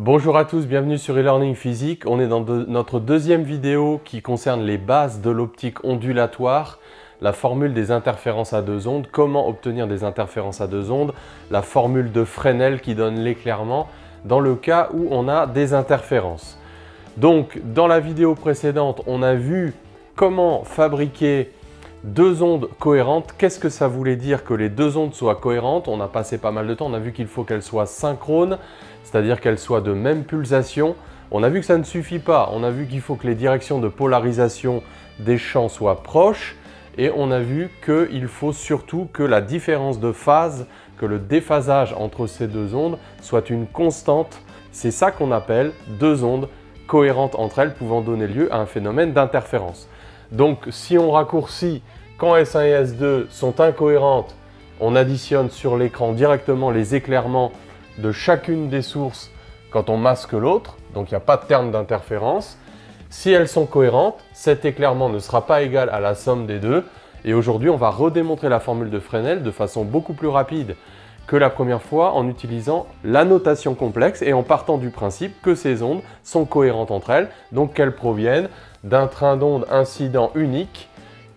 Bonjour à tous, bienvenue sur e-learning physique. On est dans notre deuxième vidéo qui concerne les bases de l'optique ondulatoire, la formule des interférences à deux ondes, comment obtenir des interférences à deux ondes, la formule de Fresnel qui donne l'éclairement dans le cas où on a des interférences. Donc dans la vidéo précédente, on a vu comment fabriquer deux ondes cohérentes, qu'est-ce que ça voulait dire que les deux ondes soient cohérentes On a passé pas mal de temps, on a vu qu'il faut qu'elles soient synchrones, c'est-à-dire qu'elles soient de même pulsation. On a vu que ça ne suffit pas, on a vu qu'il faut que les directions de polarisation des champs soient proches, et on a vu qu'il faut surtout que la différence de phase, que le déphasage entre ces deux ondes soit une constante. C'est ça qu'on appelle deux ondes cohérentes entre elles pouvant donner lieu à un phénomène d'interférence. Donc si on raccourcit quand S1 et S2 sont incohérentes, on additionne sur l'écran directement les éclairements de chacune des sources quand on masque l'autre, donc il n'y a pas de terme d'interférence. Si elles sont cohérentes, cet éclairement ne sera pas égal à la somme des deux. Et aujourd'hui, on va redémontrer la formule de Fresnel de façon beaucoup plus rapide que la première fois en utilisant la notation complexe et en partant du principe que ces ondes sont cohérentes entre elles, donc qu'elles proviennent d'un train d'ondes incident unique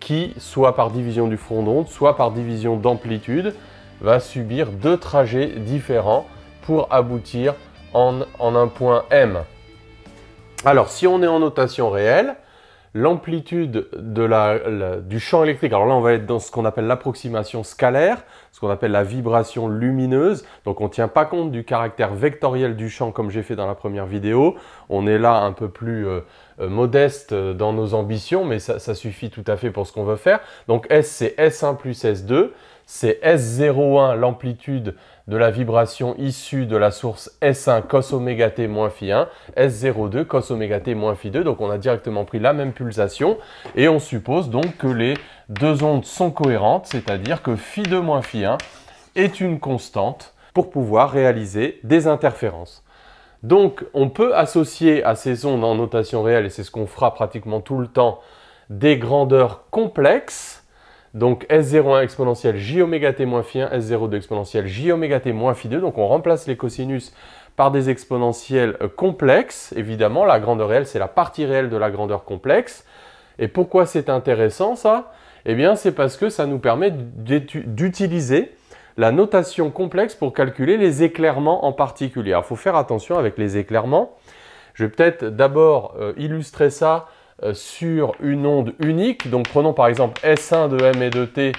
qui, soit par division du fond d'onde, soit par division d'amplitude, va subir deux trajets différents pour aboutir en, un point M. Alors, si on est en notation réelle, l'amplitude du champ électrique. Alors là, on va être dans ce qu'on appelle l'approximation scalaire, ce qu'on appelle la vibration lumineuse. Donc on ne tient pas compte du caractère vectoriel du champ comme j'ai fait dans la première vidéo. On est là un peu plus euh, euh, modeste dans nos ambitions, mais ça, ça suffit tout à fait pour ce qu'on veut faire. Donc S, c'est S1 plus S2 c'est S01 l'amplitude de la vibration issue de la source S1 cos oméga t moins phi 1, S02 cos oméga t moins phi 2. Donc on a directement pris la même pulsation et on suppose donc que les deux ondes sont cohérentes, c'est-à-dire que phi 2 moins phi 1 est une constante pour pouvoir réaliser des interférences. Donc on peut associer à ces ondes en notation réelle, et c'est ce qu'on fera pratiquement tout le temps, des grandeurs complexes donc S01 exponentielle j oméga t phi1, S02 exponentielle j oméga t phi2. Donc on remplace les cosinus par des exponentielles euh, complexes. Évidemment, la grandeur réelle, c'est la partie réelle de la grandeur complexe. Et pourquoi c'est intéressant ça Eh bien, c'est parce que ça nous permet d'utiliser la notation complexe pour calculer les éclairements en particulier. Il faut faire attention avec les éclairements. Je vais peut-être d'abord euh, illustrer ça euh, sur une onde unique. Donc prenons par exemple S1 de M et de T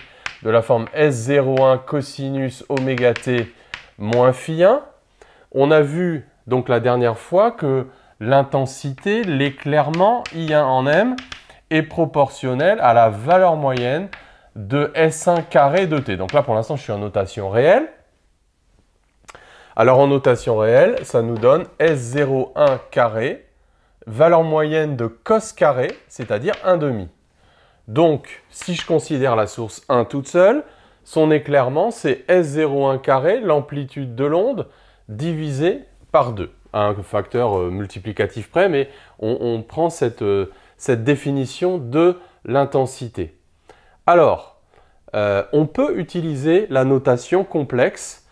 de la forme S01 cosinus oméga T moins phi 1. On a vu donc la dernière fois que l'intensité, l'éclairement I1 en M est proportionnel à la valeur moyenne de S1 carré de T. Donc là pour l'instant je suis en notation réelle. Alors en notation réelle, ça nous donne S01 carré valeur moyenne de cos carré, c'est-à-dire 1 demi. Donc, si je considère la source 1 toute seule, son éclairement, c'est S01 carré, l'amplitude de l'onde, divisé par 2, un facteur euh, multiplicatif près, mais on, prend euh, cette, définition de l'intensité. Alors, euh, on peut utiliser la notation complexe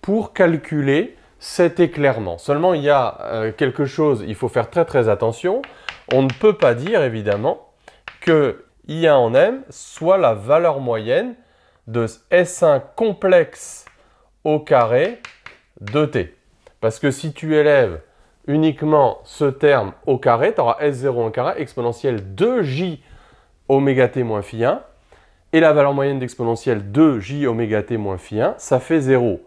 pour calculer c'était clairement. Seulement, il y a euh, quelque chose, il faut faire très très attention. On ne peut pas dire, évidemment, que I1 en M soit la valeur moyenne de S1 complexe au carré de T. Parce que si tu élèves uniquement ce terme au carré, tu auras S0 en carré exponentielle 2J oméga T moins phi 1. Et la valeur moyenne d'exponentielle 2J oméga T moins phi 1, ça fait 0.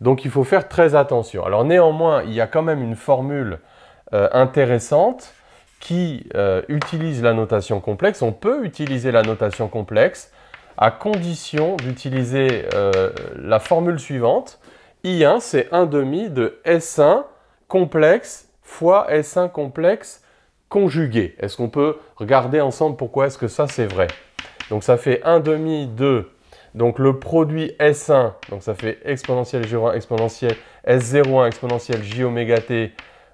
Donc il faut faire très attention. Alors néanmoins, il y a quand même une formule euh, intéressante qui euh, utilise la notation complexe. On peut utiliser la notation complexe à condition d'utiliser euh, la formule suivante. I1, c'est 1 demi de S1 complexe fois S1 complexe conjugué. Est-ce qu'on peut regarder ensemble pourquoi est-ce que ça c'est vrai Donc ça fait 1 demi de donc le produit S1, donc ça fait exponentielle J1 exponentielle S01 exponentielle J oméga t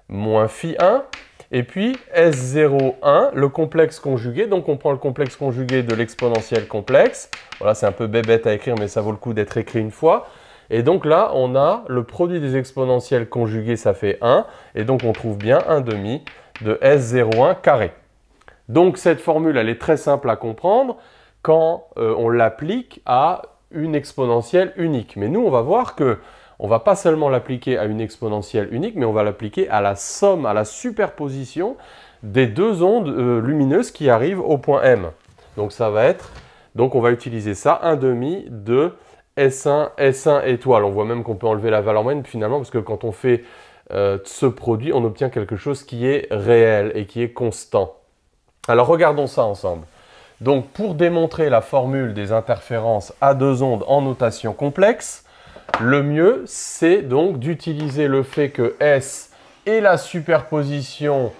moins phi 1. Et puis S01, le complexe conjugué. Donc on prend le complexe conjugué de l'exponentielle complexe. Voilà, c'est un peu bébête à écrire, mais ça vaut le coup d'être écrit une fois. Et donc là, on a le produit des exponentielles conjuguées, ça fait 1. Et donc on trouve bien 1 demi de S01 carré. Donc cette formule, elle est très simple à comprendre quand euh, on l'applique à une exponentielle unique. Mais nous, on va voir que on va pas seulement l'appliquer à une exponentielle unique, mais on va l'appliquer à la somme, à la superposition des deux ondes euh, lumineuses qui arrivent au point M. Donc ça va être, donc on va utiliser ça, 1 demi de S1, S1 étoile. On voit même qu'on peut enlever la valeur moyenne finalement, parce que quand on fait euh, ce produit, on obtient quelque chose qui est réel et qui est constant. Alors regardons ça ensemble. Donc pour démontrer la formule des interférences à deux ondes en notation complexe, le mieux c'est donc d'utiliser le fait que S est la superposition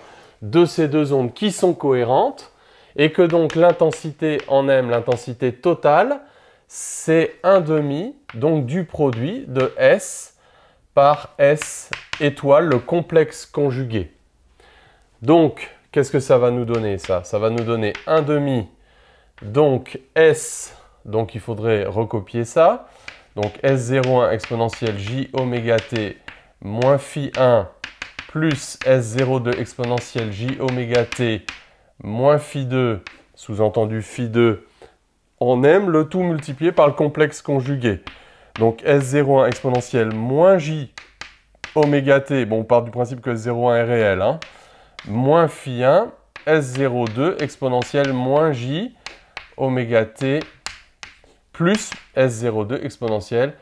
de ces deux ondes qui sont cohérentes et que donc l'intensité en M, l'intensité totale, c'est 1 demi donc du produit de S par S étoile, le complexe conjugué. Donc, qu'est-ce que ça va nous donner ça Ça va nous donner 1 demi donc S, donc il faudrait recopier ça. Donc S01 exponentielle j oméga t moins phi 1 plus S02 exponentielle j oméga t moins phi 2, sous-entendu phi 2, On aime le tout multiplié par le complexe conjugué. Donc S01 exponentielle moins j oméga t, bon on part du principe que S01 est réel, hein, moins phi 1, S02 exponentielle moins j oméga t plus S02 exponentielle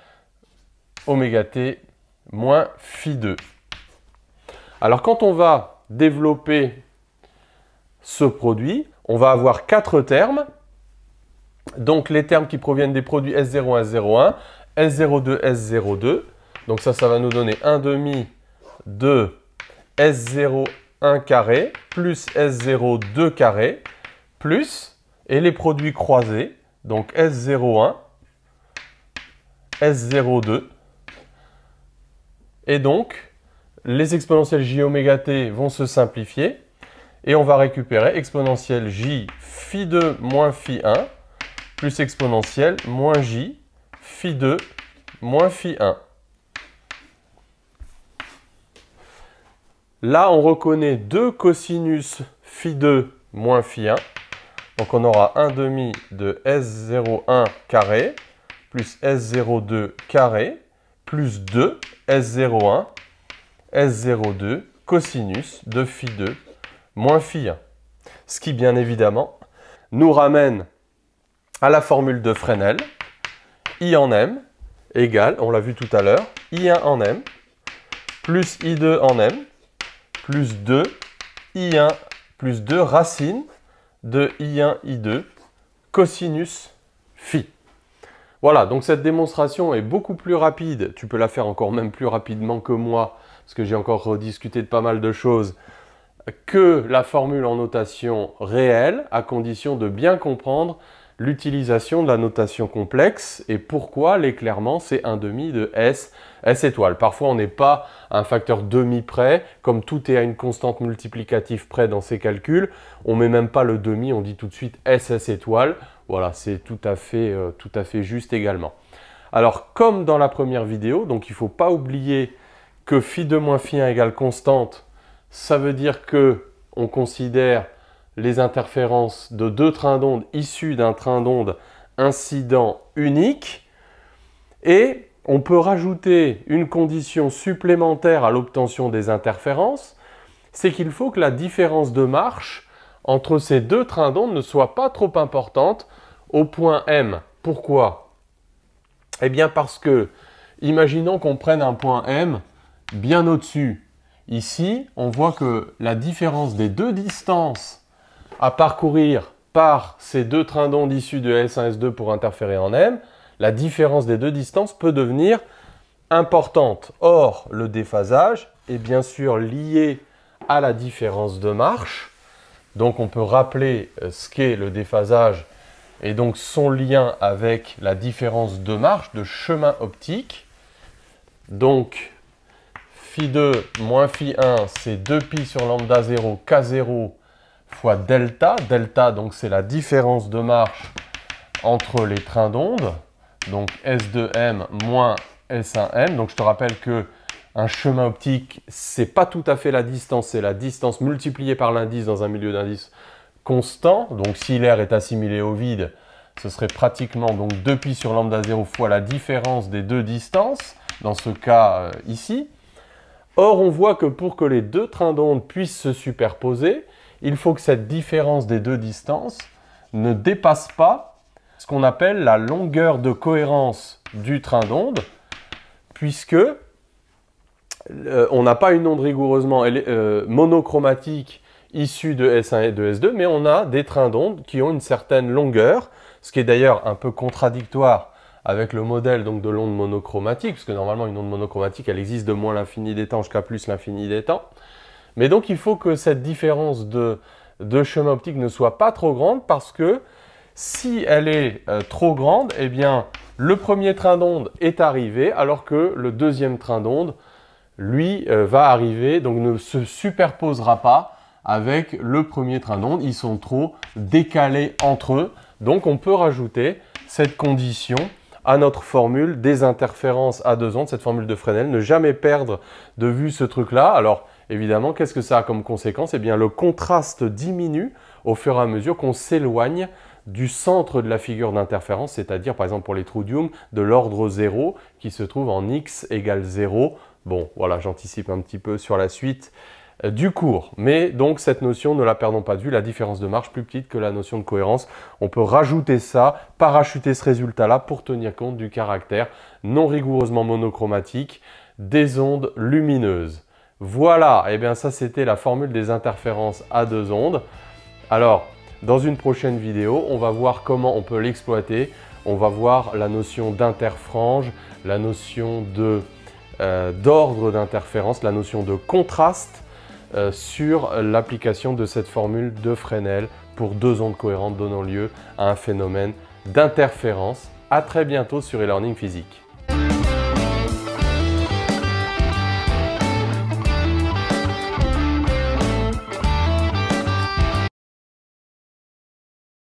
oméga t moins phi 2. Alors quand on va développer ce produit, on va avoir quatre termes. Donc les termes qui proviennent des produits S01, S01, S02, S02. Donc ça, ça va nous donner 1 demi de S01 carré plus S02 carré plus et les produits croisés, donc S01, S02. Et donc, les exponentielles j oméga t vont se simplifier et on va récupérer exponentielle j phi 2 moins phi 1 plus exponentielle moins j phi 2 moins phi 1. Là, on reconnaît deux cosinus phi 2 moins phi 1 donc on aura 1 demi de S01 carré plus S02 carré plus 2 S01 S02 cosinus de phi 2 moins phi 1. Ce qui bien évidemment nous ramène à la formule de Fresnel I en M égale, on l'a vu tout à l'heure, I1 en M plus I2 en M plus 2 I1 plus 2 racine de I1, I2, cosinus phi. Voilà, donc cette démonstration est beaucoup plus rapide. Tu peux la faire encore même plus rapidement que moi, parce que j'ai encore rediscuté de pas mal de choses, que la formule en notation réelle, à condition de bien comprendre l'utilisation de la notation complexe et pourquoi l'éclairement c'est un demi de S, S étoile. Parfois on n'est pas un facteur demi près, comme tout est à une constante multiplicative près dans ces calculs, on met même pas le demi, on dit tout de suite S, S étoile. Voilà, c'est tout, à fait, euh, tout à fait juste également. Alors comme dans la première vidéo, donc il ne faut pas oublier que phi de moins phi1 égale constante, ça veut dire que on considère les interférences de deux trains d'onde issus d'un train d'onde incident unique. Et on peut rajouter une condition supplémentaire à l'obtention des interférences, c'est qu'il faut que la différence de marche entre ces deux trains d'onde ne soit pas trop importante au point M. Pourquoi Eh bien parce que, imaginons qu'on prenne un point M bien au-dessus. Ici, on voit que la différence des deux distances à parcourir par ces deux trains d'onde issus de S1 S2 pour interférer en M, la différence des deux distances peut devenir importante. Or, le déphasage est bien sûr lié à la différence de marche. Donc on peut rappeler euh, ce qu'est le déphasage et donc son lien avec la différence de marche, de chemin optique. Donc φ 2 moins φ 1, c'est 2 π sur lambda 0, k0 fois delta. Delta, donc, c'est la différence de marche entre les trains d'onde. Donc, S2M moins S1M. Donc, je te rappelle que un chemin optique, c'est pas tout à fait la distance, c'est la distance multipliée par l'indice dans un milieu d'indice constant. Donc si l'air est assimilé au vide, ce serait pratiquement donc 2 pi sur lambda 0 fois la différence des deux distances, dans ce cas euh, ici. Or, on voit que pour que les deux trains d'onde puissent se superposer, il faut que cette différence des deux distances ne dépasse pas ce qu'on appelle la longueur de cohérence du train d'onde, puisque euh, on n'a pas une onde rigoureusement euh, monochromatique issue de S1 et de S2, mais on a des trains d'onde qui ont une certaine longueur, ce qui est d'ailleurs un peu contradictoire avec le modèle donc, de l'onde monochromatique, puisque normalement une onde monochromatique, elle existe de moins l'infini des temps jusqu'à plus l'infini des temps. Mais donc il faut que cette différence de, chemin optique ne soit pas trop grande parce que si elle est euh, trop grande, eh bien le premier train d'onde est arrivé alors que le deuxième train d'onde, lui, euh, va arriver, donc ne se superposera pas avec le premier train d'onde. Ils sont trop décalés entre eux. Donc on peut rajouter cette condition à notre formule des interférences à deux ondes, cette formule de Fresnel, ne jamais perdre de vue ce truc-là. Alors, évidemment, qu'est-ce que ça a comme conséquence Eh bien, le contraste diminue au fur et à mesure qu'on s'éloigne du centre de la figure d'interférence, c'est-à-dire par exemple pour les trous de l'ordre 0 qui se trouve en x égale 0. Bon, voilà, j'anticipe un petit peu sur la suite euh, du cours. Mais donc cette notion, ne la perdons pas de vue, la différence de marche plus petite que la notion de cohérence. On peut rajouter ça, parachuter ce résultat-là pour tenir compte du caractère non rigoureusement monochromatique des ondes lumineuses. Voilà, et eh bien ça c'était la formule des interférences à deux ondes. Alors, dans une prochaine vidéo, on va voir comment on peut l'exploiter. On va voir la notion d'interfrange, la notion euh, d'ordre d'interférence, la notion de contraste euh, sur l'application de cette formule de Fresnel pour deux ondes cohérentes donnant lieu à un phénomène d'interférence. A très bientôt sur e-learning physique.